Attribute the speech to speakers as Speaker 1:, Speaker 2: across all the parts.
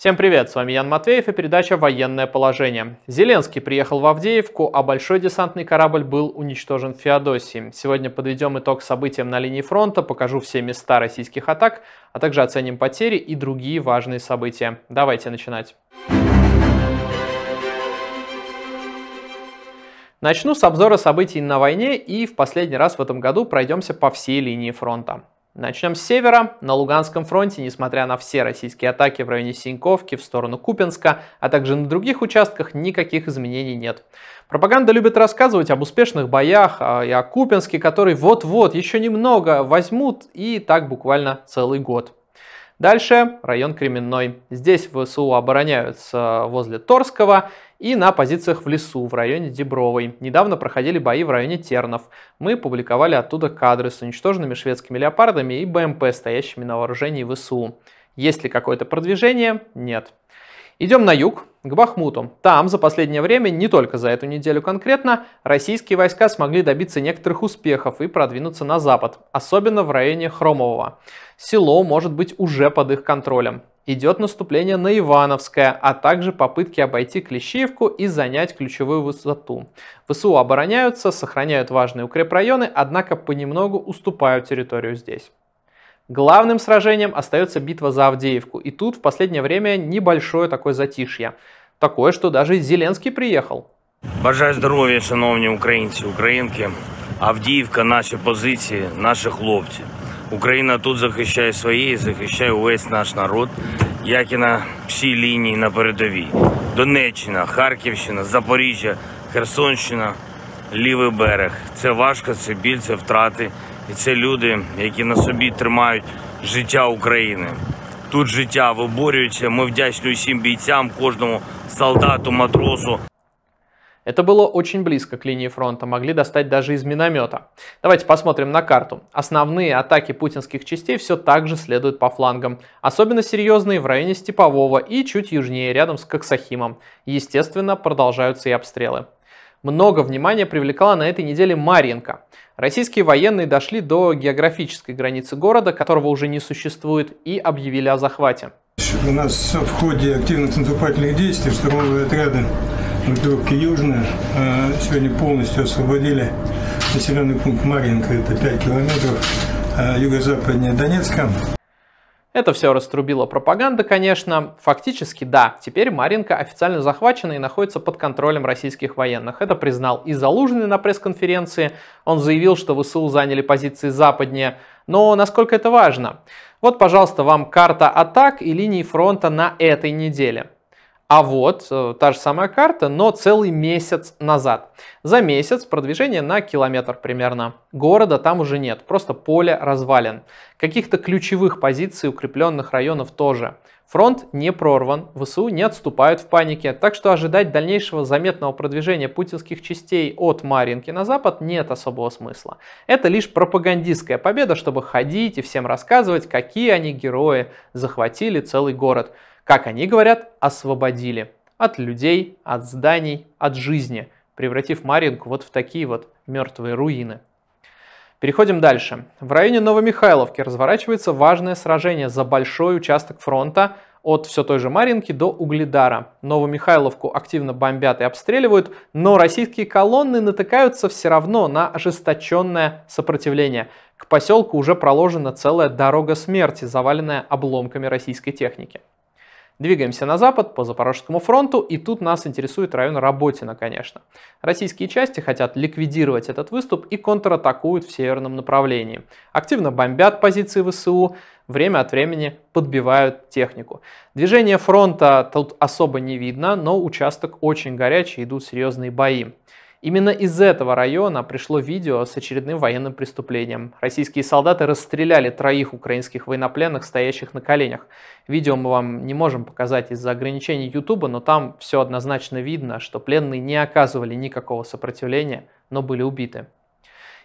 Speaker 1: Всем привет, с вами Ян Матвеев и передача «Военное положение». Зеленский приехал в Авдеевку, а большой десантный корабль был уничтожен в Феодосии. Сегодня подведем итог событиям на линии фронта, покажу все места российских атак, а также оценим потери и другие важные события. Давайте начинать. Начну с обзора событий на войне и в последний раз в этом году пройдемся по всей линии фронта. Начнем с севера. На Луганском фронте, несмотря на все российские атаки в районе Синьковки в сторону Купинска, а также на других участках, никаких изменений нет. Пропаганда любит рассказывать об успешных боях а, и о Купинске, который вот-вот, еще немного возьмут, и так буквально целый год. Дальше район Кременной. Здесь ВСУ обороняются возле Торского, и на позициях в лесу в районе Дебровой. Недавно проходили бои в районе Тернов. Мы публиковали оттуда кадры с уничтоженными шведскими леопардами и БМП, стоящими на вооружении ВСУ. Есть ли какое-то продвижение? Нет. Идем на юг, к Бахмуту. Там за последнее время, не только за эту неделю конкретно, российские войска смогли добиться некоторых успехов и продвинуться на запад, особенно в районе Хромового. Село может быть уже под их контролем. Идет наступление на Ивановское, а также попытки обойти Клещеевку и занять ключевую высоту. ВСУ обороняются, сохраняют важные укрепрайоны, однако понемногу уступают территорию здесь. Главным сражением остается битва за Авдеевку, и тут в последнее время небольшое такое затишье. Такое, что даже Зеленский приехал. Бажаю здоровья шановні українці, українки. Авдіївка – наші позиції, наші хлопці. Україна тут захищає своє і захищає увесь наш народ, як і на всій лінії на передовій. Донеччина, Харківщина, Запоріжжя, Херсонщина, лівий берег. Це важко, це біль, це втрати. І це люди, які на собі тримають життя України. Тут життя виборюється. Ми вдячні всім бійцям, кожному солдату, матросу. Это было очень близко к линии фронта, могли достать даже из миномета. Давайте посмотрим на карту. Основные атаки путинских частей все так же следуют по флангам. Особенно серьезные в районе Степового и чуть южнее, рядом с Коксахимом. Естественно, продолжаются и обстрелы. Много внимания привлекала на этой неделе Марьинка. Российские военные дошли до географической границы города, которого уже не существует, и объявили о захвате. У нас в ходе активных наступательных действий штурмовые отряды группировки «Южная» сегодня полностью освободили населенный пункт Маринка, это 5 километров а, юго-западнее Донецка. Это все раструбила пропаганда, конечно. Фактически, да, теперь Маринка официально захвачена и находится под контролем российских военных. Это признал и Залужный на пресс-конференции. Он заявил, что ВСУ заняли позиции западнее. Но насколько это важно? Вот, пожалуйста, вам карта атак и линии фронта на этой неделе. А вот э, та же самая карта, но целый месяц назад. За месяц продвижение на километр примерно. Города там уже нет, просто поле развален. Каких-то ключевых позиций укрепленных районов тоже. Фронт не прорван, ВСУ не отступают в панике, так что ожидать дальнейшего заметного продвижения путинских частей от Маринки на запад нет особого смысла. Это лишь пропагандистская победа, чтобы ходить и всем рассказывать, какие они герои, захватили целый город как они говорят, освободили от людей, от зданий, от жизни, превратив Маринку вот в такие вот мертвые руины. Переходим дальше. В районе Новомихайловки разворачивается важное сражение за большой участок фронта от все той же Маринки до Угледара. Новомихайловку активно бомбят и обстреливают, но российские колонны натыкаются все равно на ожесточенное сопротивление. К поселку уже проложена целая дорога смерти, заваленная обломками российской техники. Двигаемся на запад по Запорожскому фронту, и тут нас интересует район Работина, конечно. Российские части хотят ликвидировать этот выступ и контратакуют в северном направлении. Активно бомбят позиции ВСУ, время от времени подбивают технику. Движение фронта тут особо не видно, но участок очень горячий, идут серьезные бои. Именно из этого района пришло видео с очередным военным преступлением. Российские солдаты расстреляли троих украинских военнопленных, стоящих на коленях. Видео мы вам не можем показать из-за ограничений Ютуба, но там все однозначно видно, что пленные не оказывали никакого сопротивления, но были убиты.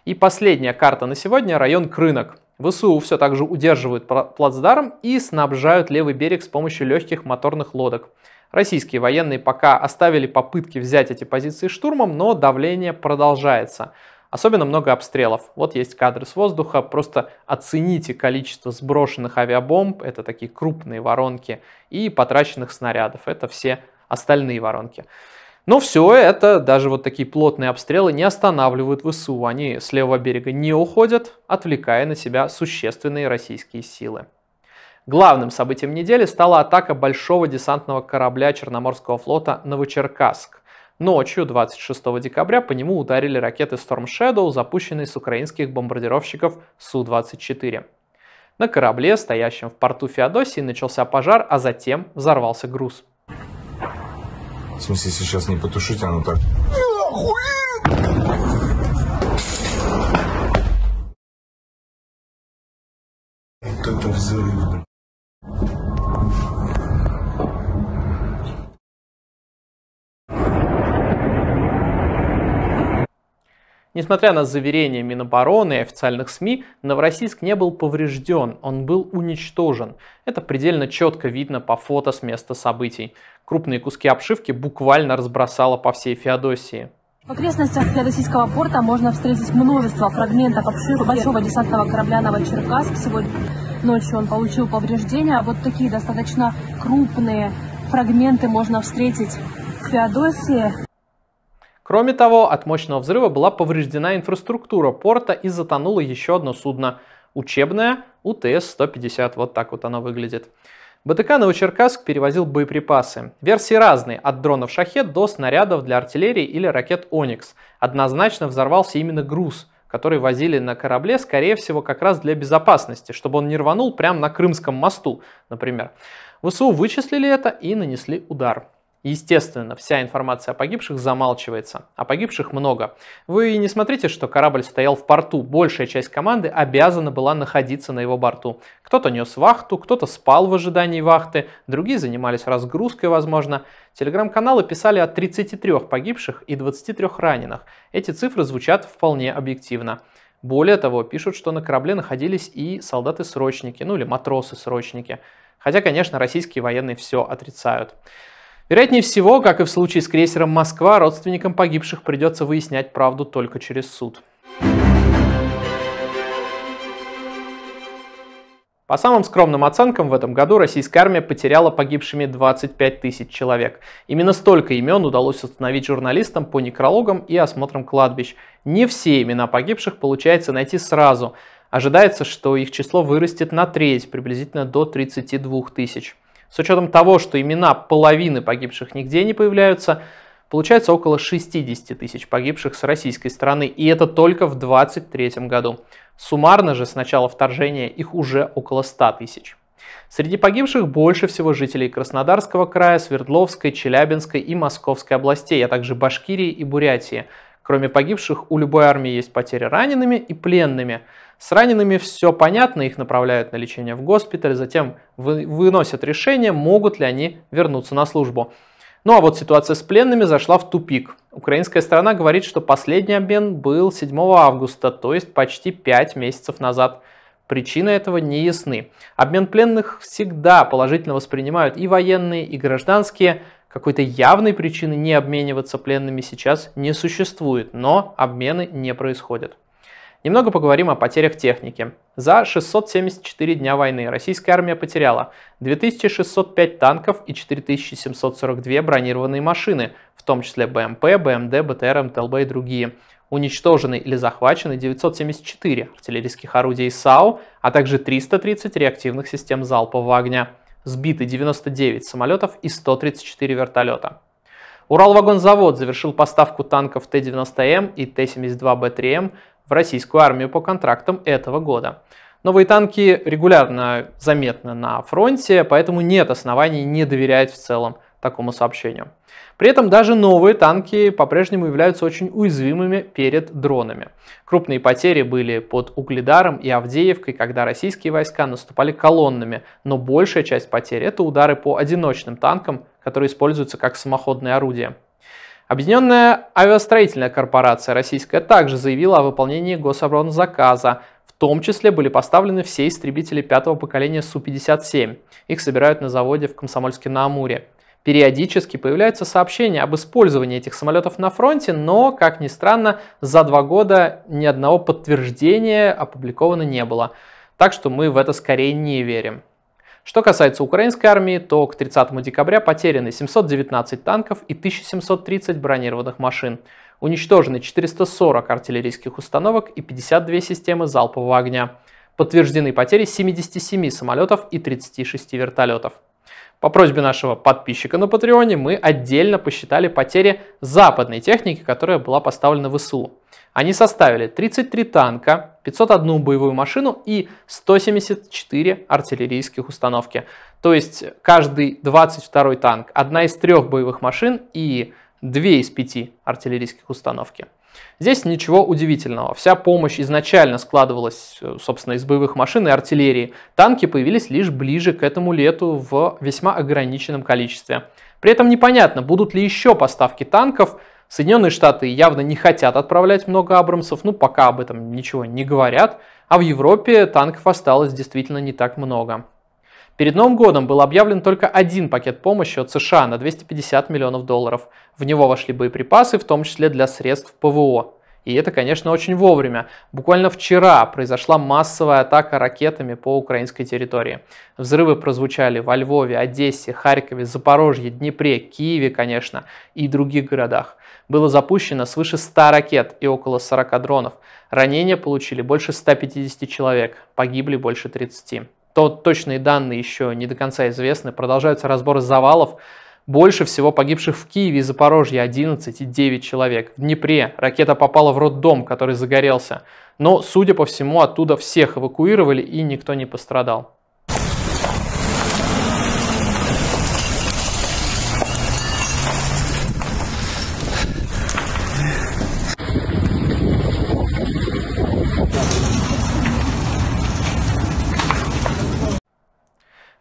Speaker 1: И последняя карта на сегодня – район Крынок. ВСУ все так же удерживают плацдарм и снабжают левый берег с помощью легких моторных лодок. Российские военные пока оставили попытки взять эти позиции штурмом, но давление продолжается. Особенно много обстрелов. Вот есть кадры с воздуха. Просто оцените количество сброшенных авиабомб, это такие крупные воронки, и потраченных снарядов. Это все остальные воронки. Но все это, даже вот такие плотные обстрелы, не останавливают ВСУ. Они с левого берега не уходят, отвлекая на себя существенные российские силы. Главным событием недели стала атака большого десантного корабля Черноморского флота «Новочеркасск». Ночью 26 декабря по нему ударили ракеты Storm Shadow, запущенные с украинских бомбардировщиков Су-24. На корабле, стоящем в порту Феодосии, начался пожар, а затем взорвался груз. В смысле, сейчас не потушить, оно а ну так... Вот это взрыв, блин. Несмотря на заверения Минобороны и официальных СМИ, Новороссийск не был поврежден, он был уничтожен. Это предельно четко видно по фото с места событий. Крупные куски обшивки буквально разбросало по всей Феодосии. В окрестностях Феодосийского порта можно встретить множество фрагментов обшивки большого десантного корабля «Новочеркасск». Сегодня ночью он получил повреждения. Вот такие достаточно крупные фрагменты можно встретить в Феодосии. Кроме того, от мощного взрыва была повреждена инфраструктура порта и затонуло еще одно судно. Учебное УТС-150. Вот так вот оно выглядит. БТК «Новочеркасск» перевозил боеприпасы. Версии разные, от дронов «Шахет» до снарядов для артиллерии или ракет «Оникс». Однозначно взорвался именно груз – который возили на корабле, скорее всего, как раз для безопасности, чтобы он не рванул прямо на Крымском мосту, например. ВСУ вычислили это и нанесли удар. Естественно, вся информация о погибших замалчивается, а погибших много. Вы не смотрите, что корабль стоял в порту, большая часть команды обязана была находиться на его борту. Кто-то нес вахту, кто-то спал в ожидании вахты, другие занимались разгрузкой, возможно. Телеграм-каналы писали о 33 погибших и 23 раненых. Эти цифры звучат вполне объективно. Более того, пишут, что на корабле находились и солдаты-срочники, ну или матросы-срочники. Хотя, конечно, российские военные все отрицают. Вероятнее всего, как и в случае с крейсером «Москва», родственникам погибших придется выяснять правду только через суд. По самым скромным оценкам, в этом году российская армия потеряла погибшими 25 тысяч человек. Именно столько имен удалось установить журналистам по некрологам и осмотрам кладбищ. Не все имена погибших получается найти сразу. Ожидается, что их число вырастет на треть, приблизительно до 32 тысяч. С учетом того, что имена половины погибших нигде не появляются, получается около 60 тысяч погибших с российской стороны, и это только в 2023 году. Суммарно же с начала вторжения их уже около 100 тысяч. Среди погибших больше всего жителей Краснодарского края, Свердловской, Челябинской и Московской областей, а также Башкирии и Бурятии. Кроме погибших, у любой армии есть потери ранеными и пленными – с ранеными все понятно, их направляют на лечение в госпиталь, затем выносят решение, могут ли они вернуться на службу. Ну а вот ситуация с пленными зашла в тупик. Украинская сторона говорит, что последний обмен был 7 августа, то есть почти 5 месяцев назад. Причины этого не ясны. Обмен пленных всегда положительно воспринимают и военные, и гражданские. Какой-то явной причины не обмениваться пленными сейчас не существует, но обмены не происходят. Немного поговорим о потерях техники. За 674 дня войны российская армия потеряла 2605 танков и 4742 бронированные машины, в том числе БМП, эм БМД, эм БТР, МТЛБ и другие. Уничтожены или захвачены 974 артиллерийских орудий САУ, а также 330 реактивных систем залпового огня. Сбиты 99 самолетов и 134 вертолета. Уралвагонзавод завершил поставку танков Т-90М и Т-72Б3М в российскую армию по контрактам этого года. Новые танки регулярно заметны на фронте, поэтому нет оснований не доверять в целом такому сообщению. При этом даже новые танки по-прежнему являются очень уязвимыми перед дронами. Крупные потери были под Угледаром и Авдеевкой, когда российские войска наступали колоннами, но большая часть потерь это удары по одиночным танкам которые используются как самоходные орудия. Объединенная авиастроительная корпорация российская также заявила о выполнении гособоронзаказа. В том числе были поставлены все истребители пятого поколения Су-57. Их собирают на заводе в Комсомольске-на-Амуре. Периодически появляются сообщения об использовании этих самолетов на фронте, но, как ни странно, за два года ни одного подтверждения опубликовано не было. Так что мы в это скорее не верим. Что касается украинской армии, то к 30 декабря потеряны 719 танков и 1730 бронированных машин, уничтожены 440 артиллерийских установок и 52 системы залпового огня. Подтверждены потери 77 самолетов и 36 вертолетов. По просьбе нашего подписчика на Патреоне мы отдельно посчитали потери западной техники, которая была поставлена в СУ. Они составили 33 танка, 501 боевую машину и 174 артиллерийских установки. То есть каждый 22 танк, одна из трех боевых машин и две из пяти артиллерийских установки. Здесь ничего удивительного. Вся помощь изначально складывалась, э, собственно, из боевых машин и артиллерии. Танки появились лишь ближе к этому лету в весьма ограниченном количестве. При этом непонятно, будут ли еще поставки танков, Соединенные Штаты явно не хотят отправлять много абрамсов, ну пока об этом ничего не говорят, а в Европе танков осталось действительно не так много. Перед Новым годом был объявлен только один пакет помощи от США на 250 миллионов долларов. В него вошли боеприпасы, в том числе для средств ПВО. И это, конечно, очень вовремя. Буквально вчера произошла массовая атака ракетами по украинской территории. Взрывы прозвучали во Львове, Одессе, Харькове, Запорожье, Днепре, Киеве, конечно, и других городах. Было запущено свыше 100 ракет и около 40 дронов. Ранения получили больше 150 человек, погибли больше 30. То точные данные еще не до конца известны, продолжаются разборы завалов, больше всего погибших в Киеве и Запорожье 11 и 9 человек. В Днепре ракета попала в роддом, который загорелся. Но, судя по всему, оттуда всех эвакуировали и никто не пострадал.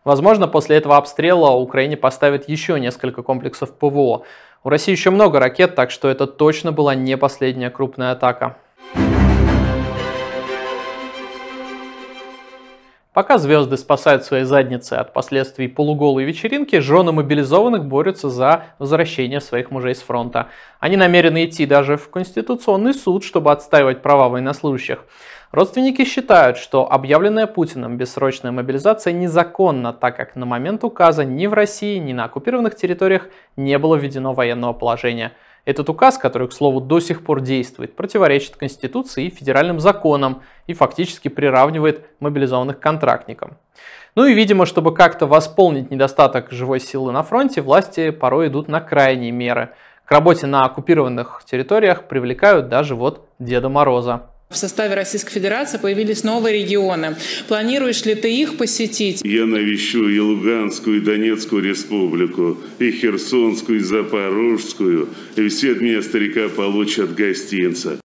Speaker 1: Возможно, после этого обстрела Украине поставят еще несколько комплексов ПВО. У России еще много ракет, так что это точно была не последняя крупная атака. Пока звезды спасают свои задницы от последствий полуголой вечеринки, жены мобилизованных борются за возвращение своих мужей с фронта. Они намерены идти даже в Конституционный суд, чтобы отстаивать права военнослужащих. Родственники считают, что объявленная Путиным бессрочная мобилизация незаконна, так как на момент указа ни в России, ни на оккупированных территориях не было введено военного положения. Этот указ, который, к слову, до сих пор действует, противоречит Конституции и федеральным законам и фактически приравнивает мобилизованных к контрактникам. Ну и, видимо, чтобы как-то восполнить недостаток живой силы на фронте, власти порой идут на крайние меры. К работе на оккупированных территориях привлекают даже вот Деда Мороза. В составе Российской Федерации появились новые регионы. Планируешь ли ты их посетить? Я навещу и Луганскую, и Донецкую республику, и Херсонскую, и Запорожскую. И все от меня старика получат гостинца.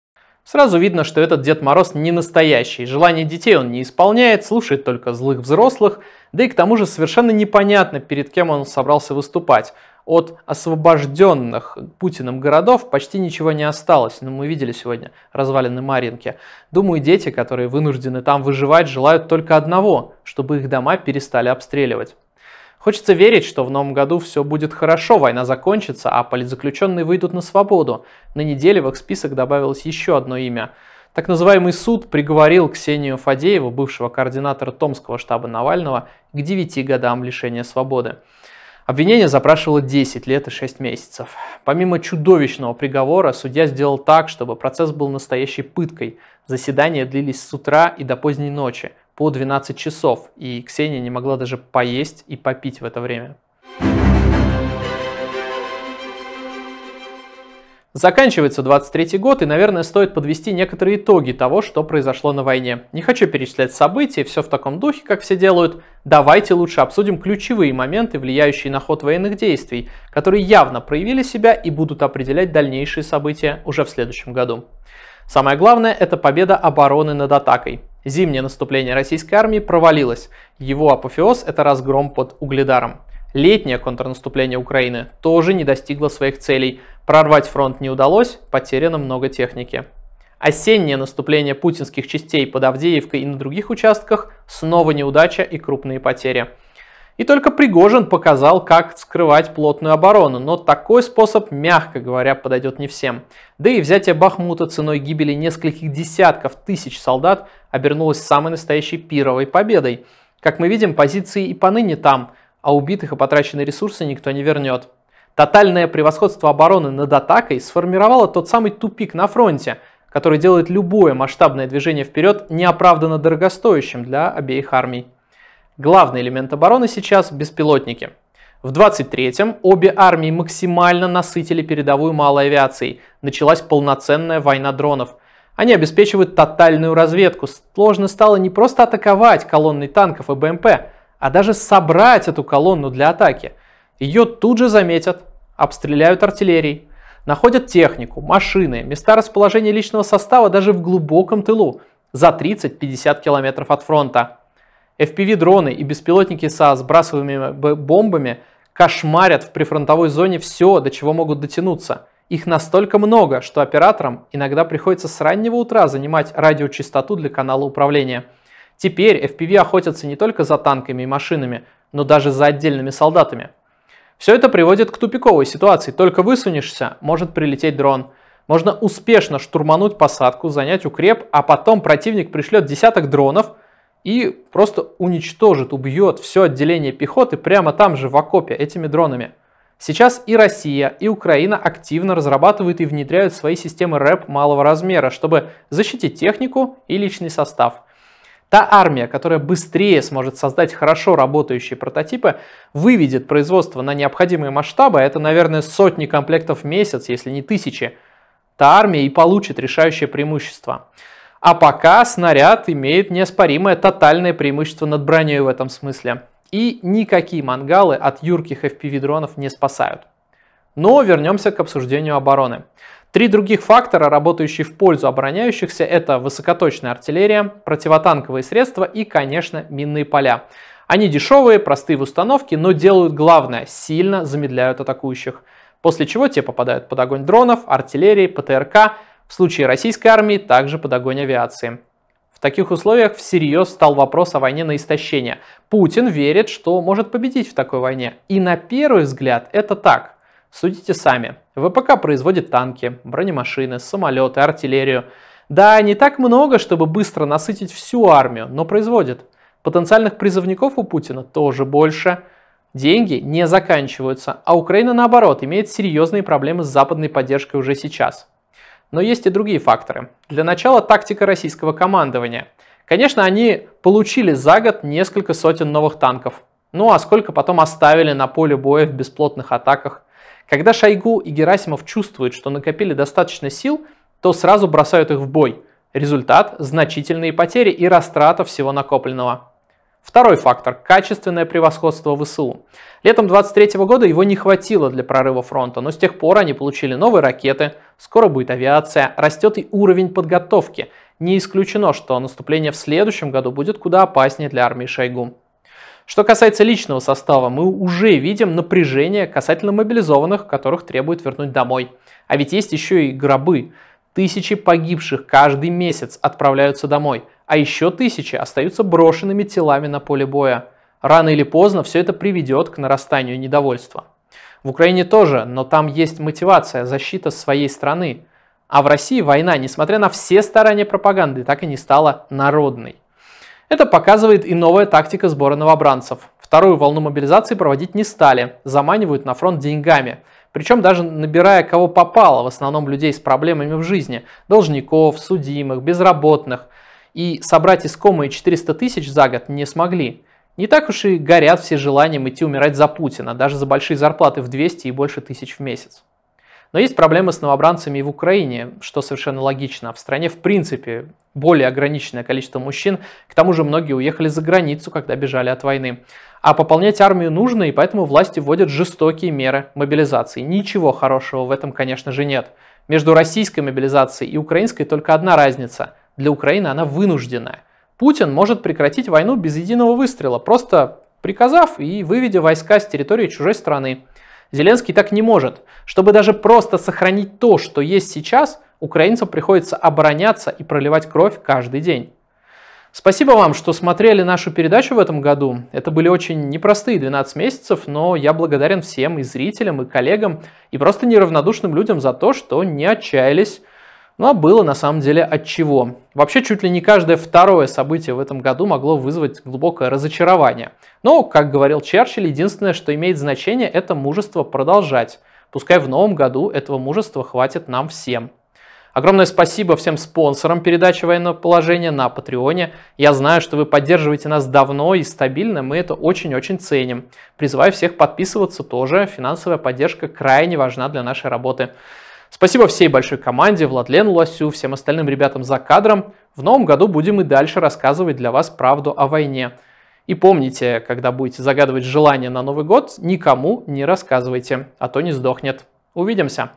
Speaker 1: Сразу видно, что этот Дед Мороз не настоящий. Желание детей он не исполняет, слушает только злых взрослых, да и к тому же совершенно непонятно, перед кем он собрался выступать от освобожденных Путиным городов почти ничего не осталось. Но ну, мы видели сегодня развалины Маринки. Думаю, дети, которые вынуждены там выживать, желают только одного, чтобы их дома перестали обстреливать. Хочется верить, что в новом году все будет хорошо, война закончится, а политзаключенные выйдут на свободу. На неделе в их список добавилось еще одно имя. Так называемый суд приговорил Ксению Фадееву, бывшего координатора Томского штаба Навального, к девяти годам лишения свободы. Обвинение запрашивало 10 лет и 6 месяцев. Помимо чудовищного приговора, судья сделал так, чтобы процесс был настоящей пыткой. Заседания длились с утра и до поздней ночи, по 12 часов, и Ксения не могла даже поесть и попить в это время. Заканчивается 23 год, и, наверное, стоит подвести некоторые итоги того, что произошло на войне. Не хочу перечислять события, все в таком духе, как все делают. Давайте лучше обсудим ключевые моменты, влияющие на ход военных действий, которые явно проявили себя и будут определять дальнейшие события уже в следующем году. Самое главное – это победа обороны над атакой. Зимнее наступление российской армии провалилось. Его апофеоз – это разгром под Угледаром. Летнее контрнаступление Украины тоже не достигло своих целей – Прорвать фронт не удалось, потеряно много техники. Осеннее наступление путинских частей под Авдеевкой и на других участках снова неудача и крупные потери. И только Пригожин показал, как скрывать плотную оборону, но такой способ, мягко говоря, подойдет не всем. Да и взятие Бахмута ценой гибели нескольких десятков тысяч солдат обернулось самой настоящей пировой победой. Как мы видим, позиции и поныне там, а убитых и потраченные ресурсы никто не вернет. Тотальное превосходство обороны над атакой сформировало тот самый тупик на фронте, который делает любое масштабное движение вперед неоправданно дорогостоящим для обеих армий. Главный элемент обороны сейчас – беспилотники. В 23-м обе армии максимально насытили передовую малой авиацией. Началась полноценная война дронов. Они обеспечивают тотальную разведку. Сложно стало не просто атаковать колонны танков и БМП, а даже собрать эту колонну для атаки. Ее тут же заметят, обстреляют артиллерией, находят технику, машины, места расположения личного состава даже в глубоком тылу, за 30-50 километров от фронта. FPV-дроны и беспилотники со сбрасываемыми бомбами кошмарят в прифронтовой зоне все, до чего могут дотянуться. Их настолько много, что операторам иногда приходится с раннего утра занимать радиочастоту для канала управления. Теперь FPV охотятся не только за танками и машинами, но даже за отдельными солдатами – все это приводит к тупиковой ситуации. Только высунешься, может прилететь дрон. Можно успешно штурмануть посадку, занять укреп, а потом противник пришлет десяток дронов и просто уничтожит, убьет все отделение пехоты прямо там же в окопе этими дронами. Сейчас и Россия, и Украина активно разрабатывают и внедряют свои системы РЭП малого размера, чтобы защитить технику и личный состав – Та армия, которая быстрее сможет создать хорошо работающие прототипы, выведет производство на необходимые масштабы, а это, наверное, сотни комплектов в месяц, если не тысячи, та армия и получит решающее преимущество. А пока снаряд имеет неоспоримое тотальное преимущество над броней в этом смысле. И никакие мангалы от юрких FPV-дронов не спасают. Но вернемся к обсуждению обороны. Три других фактора, работающие в пользу обороняющихся, это высокоточная артиллерия, противотанковые средства и, конечно, минные поля. Они дешевые, простые в установке, но делают главное – сильно замедляют атакующих. После чего те попадают под огонь дронов, артиллерии, ПТРК, в случае российской армии также под огонь авиации. В таких условиях всерьез стал вопрос о войне на истощение. Путин верит, что может победить в такой войне. И на первый взгляд это так – Судите сами. ВПК производит танки, бронемашины, самолеты, артиллерию. Да, не так много, чтобы быстро насытить всю армию, но производит. Потенциальных призывников у Путина тоже больше. Деньги не заканчиваются, а Украина, наоборот, имеет серьезные проблемы с западной поддержкой уже сейчас. Но есть и другие факторы. Для начала тактика российского командования. Конечно, они получили за год несколько сотен новых танков. Ну а сколько потом оставили на поле боя в бесплотных атаках когда Шойгу и Герасимов чувствуют, что накопили достаточно сил, то сразу бросают их в бой. Результат – значительные потери и растрата всего накопленного. Второй фактор – качественное превосходство ВСУ. Летом 23 года его не хватило для прорыва фронта, но с тех пор они получили новые ракеты, скоро будет авиация, растет и уровень подготовки. Не исключено, что наступление в следующем году будет куда опаснее для армии Шойгу. Что касается личного состава, мы уже видим напряжение касательно мобилизованных, которых требуют вернуть домой. А ведь есть еще и гробы. Тысячи погибших каждый месяц отправляются домой, а еще тысячи остаются брошенными телами на поле боя. Рано или поздно все это приведет к нарастанию недовольства. В Украине тоже, но там есть мотивация, защита своей страны. А в России война, несмотря на все старания пропаганды, так и не стала народной. Это показывает и новая тактика сбора новобранцев. Вторую волну мобилизации проводить не стали, заманивают на фронт деньгами. Причем даже набирая кого попало, в основном людей с проблемами в жизни, должников, судимых, безработных. И собрать искомые 400 тысяч за год не смогли. Не так уж и горят все желанием идти умирать за Путина, даже за большие зарплаты в 200 и больше тысяч в месяц. Но есть проблемы с новобранцами и в Украине, что совершенно логично. А в стране, в принципе, более ограниченное количество мужчин, к тому же многие уехали за границу, когда бежали от войны. А пополнять армию нужно, и поэтому власти вводят жестокие меры мобилизации. Ничего хорошего в этом, конечно же, нет. Между российской мобилизацией и украинской только одна разница. Для Украины она вынужденная. Путин может прекратить войну без единого выстрела, просто приказав и выведя войска с территории чужой страны. Зеленский так не может. Чтобы даже просто сохранить то, что есть сейчас, украинцам приходится обороняться и проливать кровь каждый день. Спасибо вам, что смотрели нашу передачу в этом году. Это были очень непростые 12 месяцев, но я благодарен всем и зрителям, и коллегам, и просто неравнодушным людям за то, что не отчаялись ну а было на самом деле от чего. Вообще чуть ли не каждое второе событие в этом году могло вызвать глубокое разочарование. Но, как говорил Черчилль, единственное, что имеет значение, это мужество продолжать. Пускай в новом году этого мужества хватит нам всем. Огромное спасибо всем спонсорам передачи военного положения на Патреоне. Я знаю, что вы поддерживаете нас давно и стабильно, мы это очень-очень ценим. Призываю всех подписываться тоже, финансовая поддержка крайне важна для нашей работы. Спасибо всей большой команде, Владлену Лосю, всем остальным ребятам за кадром. В новом году будем и дальше рассказывать для вас правду о войне. И помните, когда будете загадывать желания на Новый год, никому не рассказывайте, а то не сдохнет. Увидимся!